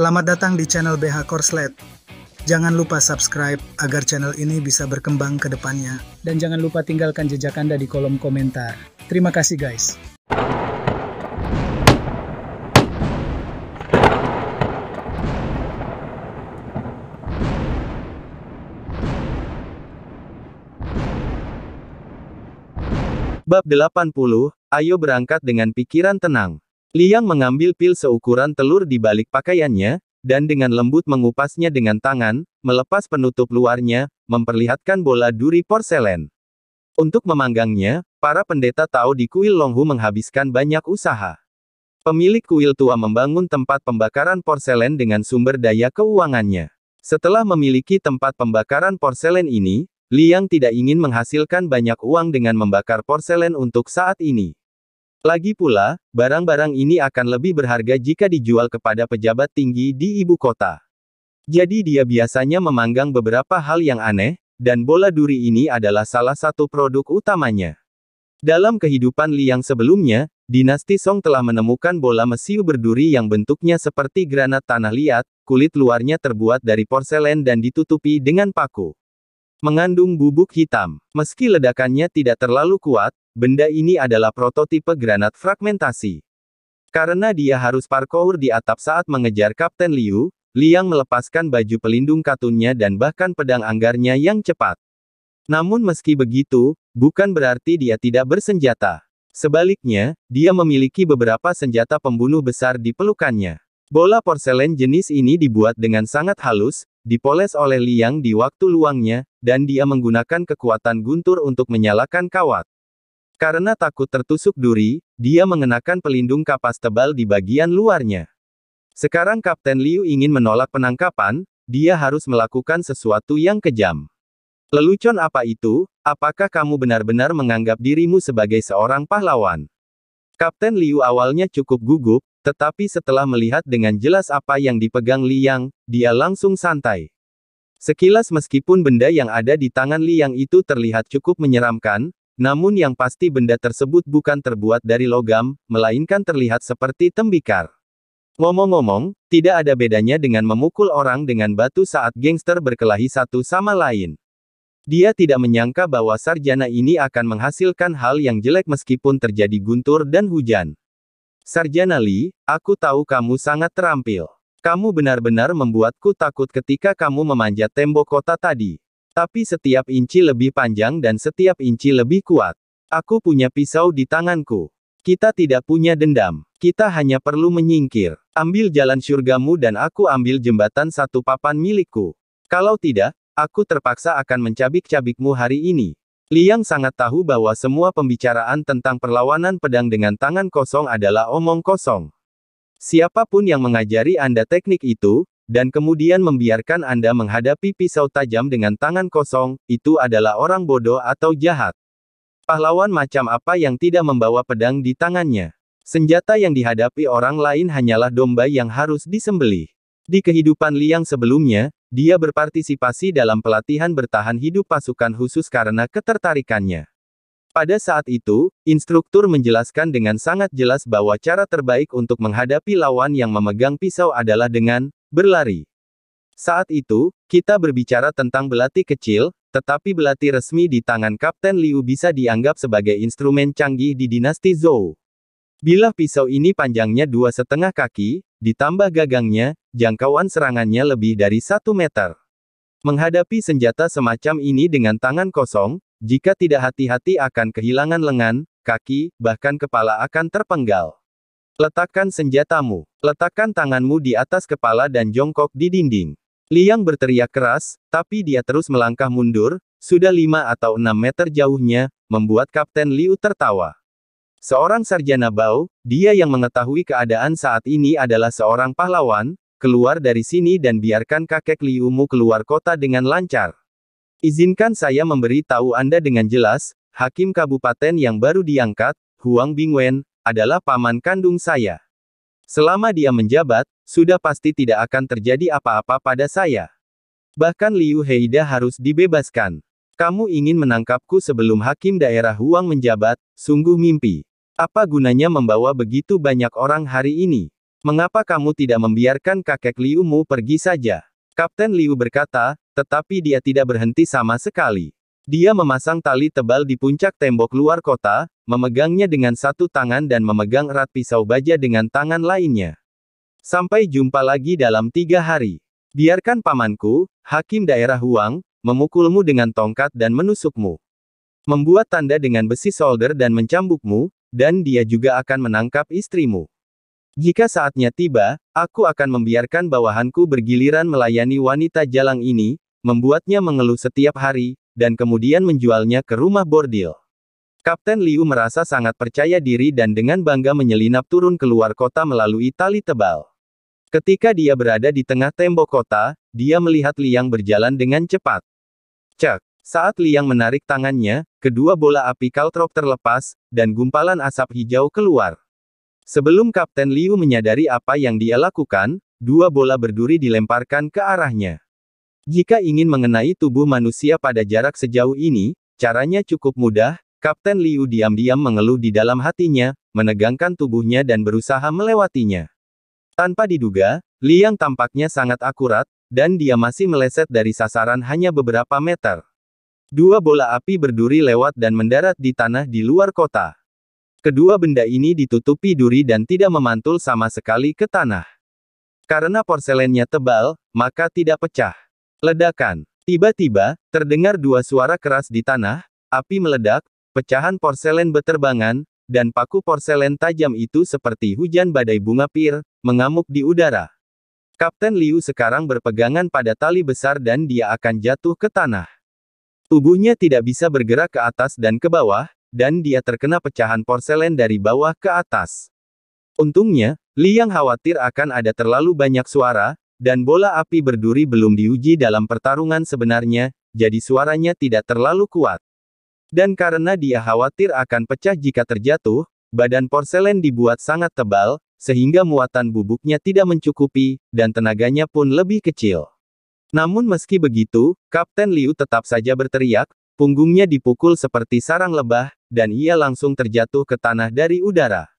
Selamat datang di channel BH Korslet. Jangan lupa subscribe agar channel ini bisa berkembang ke depannya. Dan jangan lupa tinggalkan jejak Anda di kolom komentar. Terima kasih guys. Bab 80, ayo berangkat dengan pikiran tenang. Liang mengambil pil seukuran telur di balik pakaiannya, dan dengan lembut mengupasnya dengan tangan, melepas penutup luarnya, memperlihatkan bola duri porselen. Untuk memanggangnya, para pendeta tahu di kuil Longhu menghabiskan banyak usaha. Pemilik kuil tua membangun tempat pembakaran porselen dengan sumber daya keuangannya. Setelah memiliki tempat pembakaran porselen ini, Liang tidak ingin menghasilkan banyak uang dengan membakar porselen untuk saat ini. Lagi pula, barang-barang ini akan lebih berharga jika dijual kepada pejabat tinggi di ibu kota. Jadi dia biasanya memanggang beberapa hal yang aneh, dan bola duri ini adalah salah satu produk utamanya. Dalam kehidupan Liang sebelumnya, dinasti Song telah menemukan bola mesiu berduri yang bentuknya seperti granat tanah liat, kulit luarnya terbuat dari porselen dan ditutupi dengan paku. Mengandung bubuk hitam. Meski ledakannya tidak terlalu kuat, benda ini adalah prototipe granat fragmentasi. Karena dia harus parkour di atap saat mengejar Kapten Liu, Liang melepaskan baju pelindung katunnya dan bahkan pedang anggarnya yang cepat. Namun meski begitu, bukan berarti dia tidak bersenjata. Sebaliknya, dia memiliki beberapa senjata pembunuh besar di pelukannya. Bola porselen jenis ini dibuat dengan sangat halus, dipoles oleh Liang di waktu luangnya, dan dia menggunakan kekuatan guntur untuk menyalakan kawat. Karena takut tertusuk duri, dia mengenakan pelindung kapas tebal di bagian luarnya. Sekarang Kapten Liu ingin menolak penangkapan, dia harus melakukan sesuatu yang kejam. Lelucon apa itu? Apakah kamu benar-benar menganggap dirimu sebagai seorang pahlawan? Kapten Liu awalnya cukup gugup, tetapi setelah melihat dengan jelas apa yang dipegang Liang, dia langsung santai. Sekilas meskipun benda yang ada di tangan Liang itu terlihat cukup menyeramkan, namun yang pasti benda tersebut bukan terbuat dari logam, melainkan terlihat seperti tembikar. Ngomong-ngomong, tidak ada bedanya dengan memukul orang dengan batu saat gangster berkelahi satu sama lain. Dia tidak menyangka bahwa sarjana ini akan menghasilkan hal yang jelek meskipun terjadi guntur dan hujan. Sarjana Li, aku tahu kamu sangat terampil. Kamu benar-benar membuatku takut ketika kamu memanjat tembok kota tadi. Tapi setiap inci lebih panjang dan setiap inci lebih kuat. Aku punya pisau di tanganku. Kita tidak punya dendam. Kita hanya perlu menyingkir. Ambil jalan surgamu dan aku ambil jembatan satu papan milikku. Kalau tidak, aku terpaksa akan mencabik-cabikmu hari ini. Liang sangat tahu bahwa semua pembicaraan tentang perlawanan pedang dengan tangan kosong adalah omong kosong. Siapapun yang mengajari Anda teknik itu, dan kemudian membiarkan Anda menghadapi pisau tajam dengan tangan kosong, itu adalah orang bodoh atau jahat. Pahlawan macam apa yang tidak membawa pedang di tangannya? Senjata yang dihadapi orang lain hanyalah domba yang harus disembelih. Di kehidupan Liang sebelumnya, dia berpartisipasi dalam pelatihan bertahan hidup pasukan khusus karena ketertarikannya. Pada saat itu, instruktur menjelaskan dengan sangat jelas bahwa cara terbaik untuk menghadapi lawan yang memegang pisau adalah dengan berlari. Saat itu, kita berbicara tentang belati kecil, tetapi belati resmi di tangan Kapten Liu bisa dianggap sebagai instrumen canggih di dinasti Zhou. Bila pisau ini panjangnya dua setengah kaki, ditambah gagangnya, jangkauan serangannya lebih dari satu meter. Menghadapi senjata semacam ini dengan tangan kosong, jika tidak hati-hati akan kehilangan lengan, kaki, bahkan kepala akan terpenggal. Letakkan senjatamu. Letakkan tanganmu di atas kepala dan jongkok di dinding. Liang berteriak keras, tapi dia terus melangkah mundur, sudah lima atau enam meter jauhnya, membuat Kapten Liu tertawa. Seorang sarjana bau, dia yang mengetahui keadaan saat ini adalah seorang pahlawan, keluar dari sini dan biarkan kakek Liumu keluar kota dengan lancar. Izinkan saya memberi tahu Anda dengan jelas, Hakim Kabupaten yang baru diangkat, Huang Bingwen, adalah paman kandung saya. Selama dia menjabat, sudah pasti tidak akan terjadi apa-apa pada saya. Bahkan Liu Heida harus dibebaskan. Kamu ingin menangkapku sebelum hakim daerah Huang menjabat, sungguh mimpi. Apa gunanya membawa begitu banyak orang hari ini? Mengapa kamu tidak membiarkan kakek Liu mu pergi saja? Kapten Liu berkata, tetapi dia tidak berhenti sama sekali. Dia memasang tali tebal di puncak tembok luar kota, memegangnya dengan satu tangan dan memegang erat pisau baja dengan tangan lainnya. Sampai jumpa lagi dalam tiga hari. Biarkan pamanku, hakim daerah Huang, memukulmu dengan tongkat dan menusukmu. Membuat tanda dengan besi solder dan mencambukmu, dan dia juga akan menangkap istrimu. Jika saatnya tiba, aku akan membiarkan bawahanku bergiliran melayani wanita jalang ini, membuatnya mengeluh setiap hari, dan kemudian menjualnya ke rumah bordil. Kapten Liu merasa sangat percaya diri dan dengan bangga menyelinap turun keluar kota melalui tali tebal. Ketika dia berada di tengah tembok kota, dia melihat Liang berjalan dengan cepat. Cek! Saat Liang menarik tangannya, kedua bola api kaltrop terlepas, dan gumpalan asap hijau keluar. Sebelum Kapten Liu menyadari apa yang dia lakukan, dua bola berduri dilemparkan ke arahnya. Jika ingin mengenai tubuh manusia pada jarak sejauh ini, caranya cukup mudah, Kapten Liu diam-diam mengeluh di dalam hatinya, menegangkan tubuhnya dan berusaha melewatinya. Tanpa diduga, Liang tampaknya sangat akurat, dan dia masih meleset dari sasaran hanya beberapa meter. Dua bola api berduri lewat dan mendarat di tanah di luar kota. Kedua benda ini ditutupi duri dan tidak memantul sama sekali ke tanah. Karena porselennya tebal, maka tidak pecah. Ledakan. Tiba-tiba, terdengar dua suara keras di tanah, api meledak, pecahan porselen beterbangan, dan paku porselen tajam itu seperti hujan badai bunga pir, mengamuk di udara. Kapten Liu sekarang berpegangan pada tali besar dan dia akan jatuh ke tanah. Tubuhnya tidak bisa bergerak ke atas dan ke bawah, dan dia terkena pecahan porselen dari bawah ke atas. Untungnya, Liang khawatir akan ada terlalu banyak suara, dan bola api berduri belum diuji dalam pertarungan sebenarnya, jadi suaranya tidak terlalu kuat. Dan karena dia khawatir akan pecah jika terjatuh, badan porselen dibuat sangat tebal, sehingga muatan bubuknya tidak mencukupi, dan tenaganya pun lebih kecil. Namun meski begitu, Kapten Liu tetap saja berteriak, punggungnya dipukul seperti sarang lebah, dan ia langsung terjatuh ke tanah dari udara.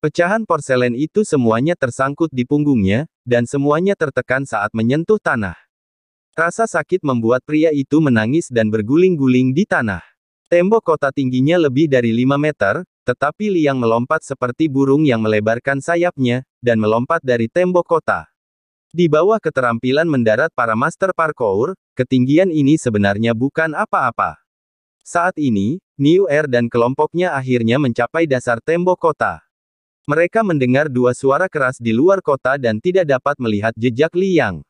Pecahan porselen itu semuanya tersangkut di punggungnya, dan semuanya tertekan saat menyentuh tanah. Rasa sakit membuat pria itu menangis dan berguling-guling di tanah. Tembok kota tingginya lebih dari 5 meter, tetapi Liang melompat seperti burung yang melebarkan sayapnya, dan melompat dari tembok kota. Di bawah keterampilan mendarat para master parkour, ketinggian ini sebenarnya bukan apa-apa. Saat ini, New Air dan kelompoknya akhirnya mencapai dasar tembok kota. Mereka mendengar dua suara keras di luar kota dan tidak dapat melihat jejak liang.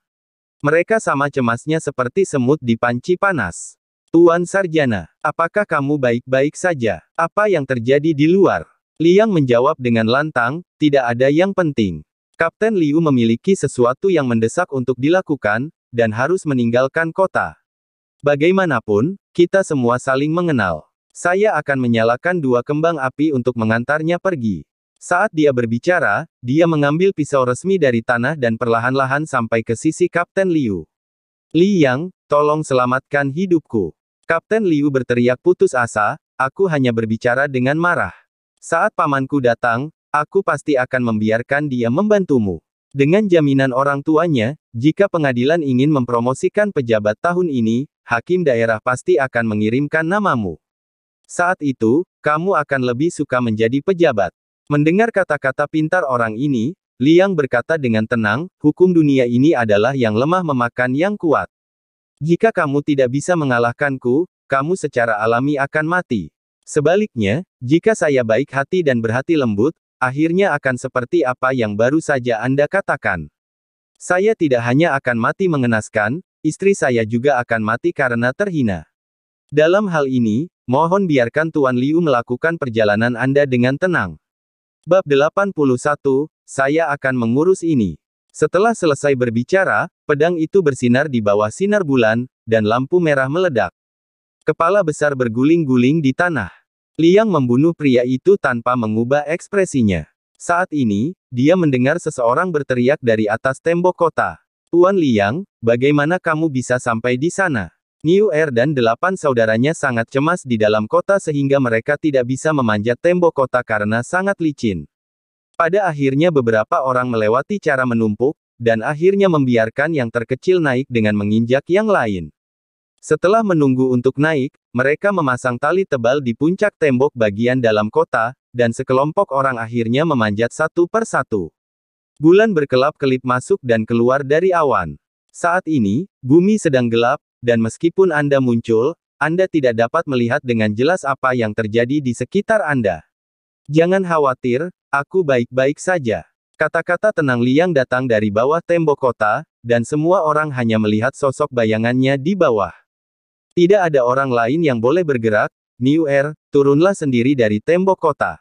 Mereka sama cemasnya seperti semut di panci panas. Tuan Sarjana, apakah kamu baik-baik saja? Apa yang terjadi di luar? Liang menjawab dengan lantang, tidak ada yang penting. Kapten Liu memiliki sesuatu yang mendesak untuk dilakukan, dan harus meninggalkan kota. Bagaimanapun, kita semua saling mengenal. Saya akan menyalakan dua kembang api untuk mengantarnya pergi. Saat dia berbicara, dia mengambil pisau resmi dari tanah dan perlahan-lahan sampai ke sisi Kapten Liu. Li Yang, tolong selamatkan hidupku. Kapten Liu berteriak putus asa, aku hanya berbicara dengan marah. Saat pamanku datang, Aku pasti akan membiarkan dia membantumu. Dengan jaminan orang tuanya, jika pengadilan ingin mempromosikan pejabat tahun ini, hakim daerah pasti akan mengirimkan namamu. Saat itu, kamu akan lebih suka menjadi pejabat. Mendengar kata-kata pintar orang ini, Liang berkata dengan tenang, hukum dunia ini adalah yang lemah memakan yang kuat. Jika kamu tidak bisa mengalahkanku, kamu secara alami akan mati. Sebaliknya, jika saya baik hati dan berhati lembut, Akhirnya akan seperti apa yang baru saja Anda katakan. Saya tidak hanya akan mati mengenaskan, istri saya juga akan mati karena terhina. Dalam hal ini, mohon biarkan Tuan Liu melakukan perjalanan Anda dengan tenang. Bab 81, saya akan mengurus ini. Setelah selesai berbicara, pedang itu bersinar di bawah sinar bulan, dan lampu merah meledak. Kepala besar berguling-guling di tanah. Liang membunuh pria itu tanpa mengubah ekspresinya. Saat ini, dia mendengar seseorang berteriak dari atas tembok kota. Tuan Liang, bagaimana kamu bisa sampai di sana? New Air dan delapan saudaranya sangat cemas di dalam kota sehingga mereka tidak bisa memanjat tembok kota karena sangat licin. Pada akhirnya beberapa orang melewati cara menumpuk, dan akhirnya membiarkan yang terkecil naik dengan menginjak yang lain. Setelah menunggu untuk naik, mereka memasang tali tebal di puncak tembok bagian dalam kota, dan sekelompok orang akhirnya memanjat satu per satu. Bulan berkelap-kelip masuk dan keluar dari awan. Saat ini, bumi sedang gelap, dan meskipun Anda muncul, Anda tidak dapat melihat dengan jelas apa yang terjadi di sekitar Anda. Jangan khawatir, aku baik-baik saja. Kata-kata tenang liang datang dari bawah tembok kota, dan semua orang hanya melihat sosok bayangannya di bawah. Tidak ada orang lain yang boleh bergerak, New Air, turunlah sendiri dari tembok kota.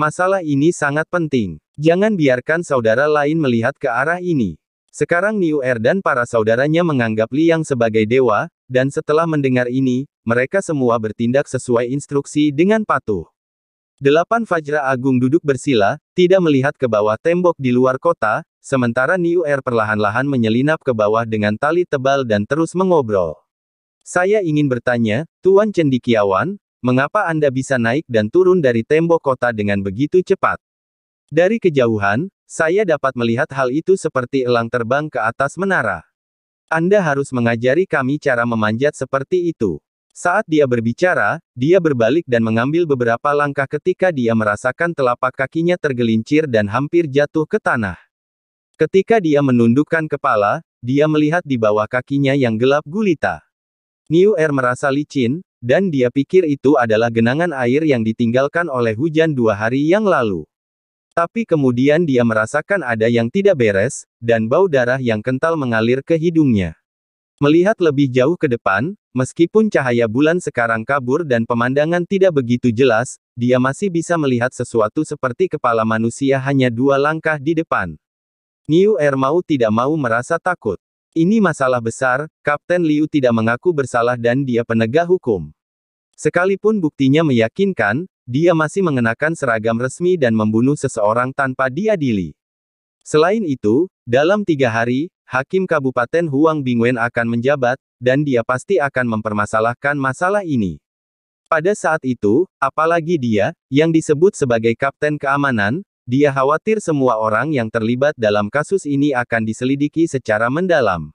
Masalah ini sangat penting. Jangan biarkan saudara lain melihat ke arah ini. Sekarang New Air dan para saudaranya menganggap Liang sebagai dewa, dan setelah mendengar ini, mereka semua bertindak sesuai instruksi dengan patuh. Delapan Fajra Agung duduk bersila, tidak melihat ke bawah tembok di luar kota, sementara New Air perlahan-lahan menyelinap ke bawah dengan tali tebal dan terus mengobrol. Saya ingin bertanya, Tuan Cendikiawan, mengapa Anda bisa naik dan turun dari tembok kota dengan begitu cepat? Dari kejauhan, saya dapat melihat hal itu seperti elang terbang ke atas menara. Anda harus mengajari kami cara memanjat seperti itu. Saat dia berbicara, dia berbalik dan mengambil beberapa langkah ketika dia merasakan telapak kakinya tergelincir dan hampir jatuh ke tanah. Ketika dia menundukkan kepala, dia melihat di bawah kakinya yang gelap gulita. New Air merasa licin, dan dia pikir itu adalah genangan air yang ditinggalkan oleh hujan dua hari yang lalu. Tapi kemudian dia merasakan ada yang tidak beres, dan bau darah yang kental mengalir ke hidungnya. Melihat lebih jauh ke depan, meskipun cahaya bulan sekarang kabur dan pemandangan tidak begitu jelas, dia masih bisa melihat sesuatu seperti kepala manusia hanya dua langkah di depan. New Air mau tidak mau merasa takut. Ini masalah besar, Kapten Liu tidak mengaku bersalah dan dia penegak hukum. Sekalipun buktinya meyakinkan, dia masih mengenakan seragam resmi dan membunuh seseorang tanpa diadili. Selain itu, dalam tiga hari, Hakim Kabupaten Huang Bingwen akan menjabat, dan dia pasti akan mempermasalahkan masalah ini. Pada saat itu, apalagi dia, yang disebut sebagai Kapten Keamanan, dia khawatir semua orang yang terlibat dalam kasus ini akan diselidiki secara mendalam.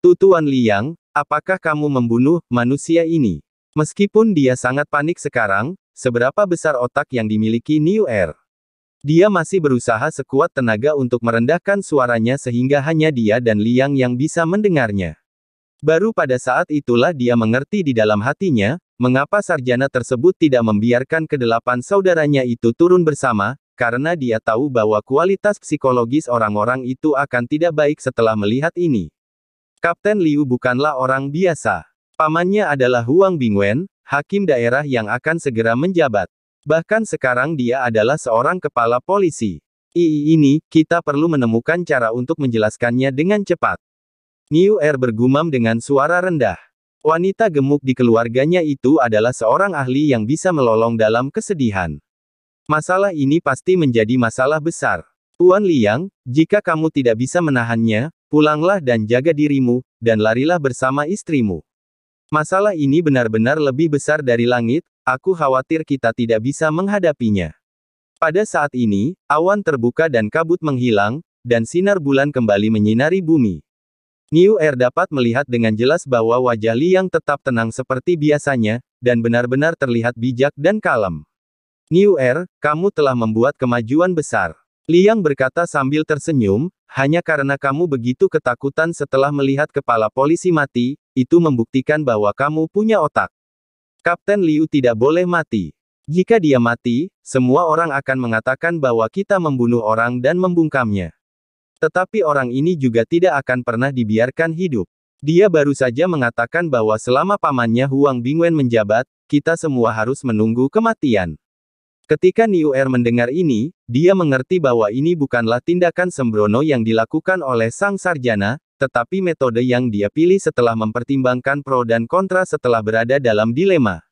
Tutuan Liang, apakah kamu membunuh manusia ini? Meskipun dia sangat panik sekarang, seberapa besar otak yang dimiliki New Air? Dia masih berusaha sekuat tenaga untuk merendahkan suaranya sehingga hanya dia dan Liang yang bisa mendengarnya. Baru pada saat itulah dia mengerti di dalam hatinya, mengapa sarjana tersebut tidak membiarkan kedelapan saudaranya itu turun bersama, karena dia tahu bahwa kualitas psikologis orang-orang itu akan tidak baik setelah melihat ini. Kapten Liu bukanlah orang biasa. Pamannya adalah Huang Bingwen, hakim daerah yang akan segera menjabat. Bahkan sekarang dia adalah seorang kepala polisi. I ini, kita perlu menemukan cara untuk menjelaskannya dengan cepat. Niu Er bergumam dengan suara rendah. Wanita gemuk di keluarganya itu adalah seorang ahli yang bisa melolong dalam kesedihan. Masalah ini pasti menjadi masalah besar. Tuan Liang, jika kamu tidak bisa menahannya, pulanglah dan jaga dirimu, dan larilah bersama istrimu. Masalah ini benar-benar lebih besar dari langit, aku khawatir kita tidak bisa menghadapinya. Pada saat ini, awan terbuka dan kabut menghilang, dan sinar bulan kembali menyinari bumi. New Air dapat melihat dengan jelas bahwa wajah Liang tetap tenang seperti biasanya, dan benar-benar terlihat bijak dan kalem. New Air, kamu telah membuat kemajuan besar. Liang berkata sambil tersenyum, hanya karena kamu begitu ketakutan setelah melihat kepala polisi mati, itu membuktikan bahwa kamu punya otak. Kapten Liu tidak boleh mati. Jika dia mati, semua orang akan mengatakan bahwa kita membunuh orang dan membungkamnya. Tetapi orang ini juga tidak akan pernah dibiarkan hidup. Dia baru saja mengatakan bahwa selama pamannya Huang Bingwen menjabat, kita semua harus menunggu kematian. Ketika Niu Er mendengar ini, dia mengerti bahwa ini bukanlah tindakan sembrono yang dilakukan oleh sang sarjana, tetapi metode yang dia pilih setelah mempertimbangkan pro dan kontra setelah berada dalam dilema.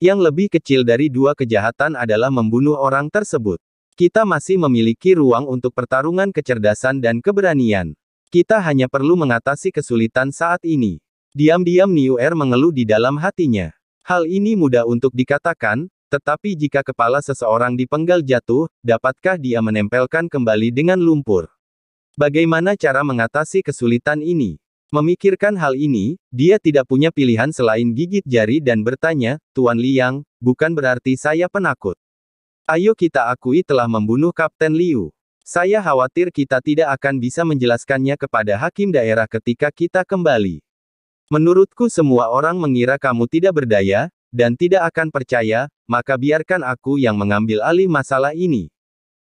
Yang lebih kecil dari dua kejahatan adalah membunuh orang tersebut. Kita masih memiliki ruang untuk pertarungan kecerdasan dan keberanian. Kita hanya perlu mengatasi kesulitan saat ini. Diam-diam Niu Er mengeluh di dalam hatinya. Hal ini mudah untuk dikatakan, tetapi jika kepala seseorang dipenggal jatuh, dapatkah dia menempelkan kembali dengan lumpur? Bagaimana cara mengatasi kesulitan ini? Memikirkan hal ini, dia tidak punya pilihan selain gigit jari dan bertanya, Tuan Liang, bukan berarti saya penakut. Ayo kita akui telah membunuh Kapten Liu. Saya khawatir kita tidak akan bisa menjelaskannya kepada hakim daerah ketika kita kembali. Menurutku semua orang mengira kamu tidak berdaya, dan tidak akan percaya, maka biarkan aku yang mengambil alih masalah ini.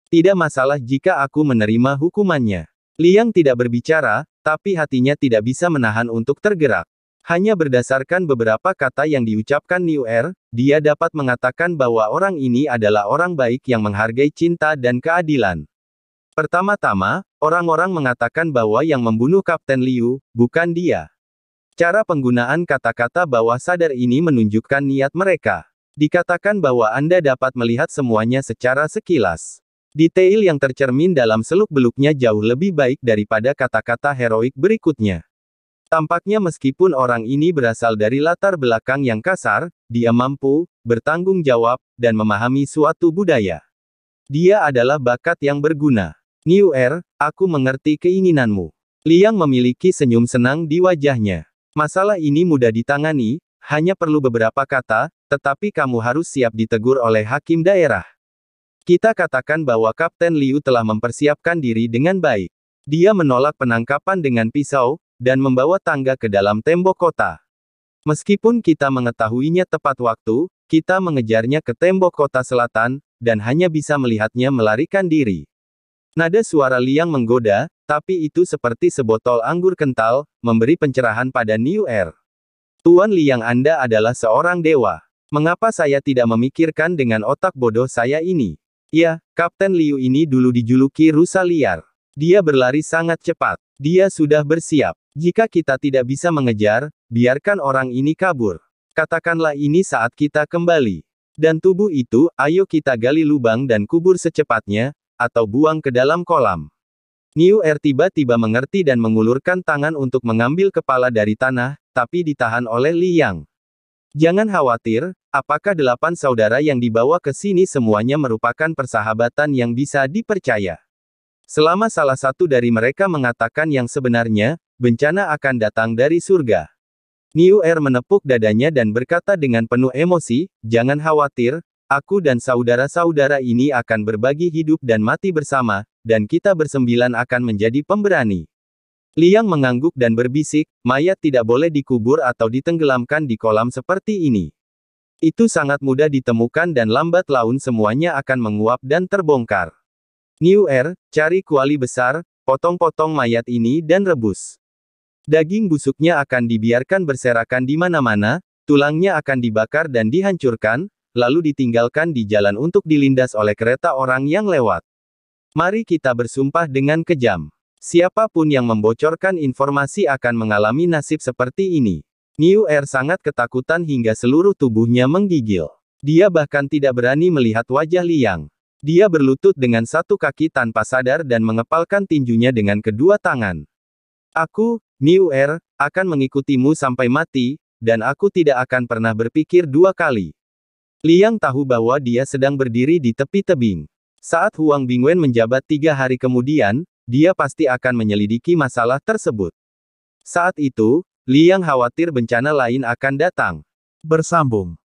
Tidak masalah jika aku menerima hukumannya. Liang tidak berbicara, tapi hatinya tidak bisa menahan untuk tergerak. Hanya berdasarkan beberapa kata yang diucapkan New Air, dia dapat mengatakan bahwa orang ini adalah orang baik yang menghargai cinta dan keadilan. Pertama-tama, orang-orang mengatakan bahwa yang membunuh Kapten Liu bukan dia. Cara penggunaan kata-kata bawah sadar ini menunjukkan niat mereka. Dikatakan bahwa Anda dapat melihat semuanya secara sekilas. Detail yang tercermin dalam seluk-beluknya jauh lebih baik daripada kata-kata heroik berikutnya. Tampaknya meskipun orang ini berasal dari latar belakang yang kasar, dia mampu, bertanggung jawab, dan memahami suatu budaya. Dia adalah bakat yang berguna. New Air, aku mengerti keinginanmu. Liang memiliki senyum senang di wajahnya. Masalah ini mudah ditangani, hanya perlu beberapa kata, tetapi kamu harus siap ditegur oleh hakim daerah. Kita katakan bahwa Kapten Liu telah mempersiapkan diri dengan baik. Dia menolak penangkapan dengan pisau, dan membawa tangga ke dalam tembok kota. Meskipun kita mengetahuinya tepat waktu, kita mengejarnya ke tembok kota selatan, dan hanya bisa melihatnya melarikan diri. Nada suara Liang menggoda, tapi itu seperti sebotol anggur kental, memberi pencerahan pada New Air. Tuan Liang Anda adalah seorang dewa. Mengapa saya tidak memikirkan dengan otak bodoh saya ini? Ya, Kapten Liu ini dulu dijuluki rusa liar. Dia berlari sangat cepat. Dia sudah bersiap. Jika kita tidak bisa mengejar, biarkan orang ini kabur. Katakanlah ini saat kita kembali. Dan tubuh itu, ayo kita gali lubang dan kubur secepatnya, atau buang ke dalam kolam. Niu Er tiba-tiba mengerti dan mengulurkan tangan untuk mengambil kepala dari tanah, tapi ditahan oleh Li Yang. Jangan khawatir, apakah delapan saudara yang dibawa ke sini semuanya merupakan persahabatan yang bisa dipercaya. Selama salah satu dari mereka mengatakan yang sebenarnya, bencana akan datang dari surga. Niu Er menepuk dadanya dan berkata dengan penuh emosi, jangan khawatir, aku dan saudara-saudara ini akan berbagi hidup dan mati bersama, dan kita bersembilan akan menjadi pemberani. Liang mengangguk dan berbisik, mayat tidak boleh dikubur atau ditenggelamkan di kolam seperti ini. Itu sangat mudah ditemukan dan lambat laun semuanya akan menguap dan terbongkar. New Air, cari kuali besar, potong-potong mayat ini dan rebus. Daging busuknya akan dibiarkan berserakan di mana-mana, tulangnya akan dibakar dan dihancurkan, lalu ditinggalkan di jalan untuk dilindas oleh kereta orang yang lewat. Mari kita bersumpah dengan kejam. Siapapun yang membocorkan informasi akan mengalami nasib seperti ini. New Air sangat ketakutan hingga seluruh tubuhnya menggigil. Dia bahkan tidak berani melihat wajah Liang. Dia berlutut dengan satu kaki tanpa sadar dan mengepalkan tinjunya dengan kedua tangan. Aku, New Air, akan mengikutimu sampai mati, dan aku tidak akan pernah berpikir dua kali. Liang tahu bahwa dia sedang berdiri di tepi tebing. Saat Huang Bingwen menjabat tiga hari kemudian, dia pasti akan menyelidiki masalah tersebut. Saat itu, Liang khawatir bencana lain akan datang. Bersambung.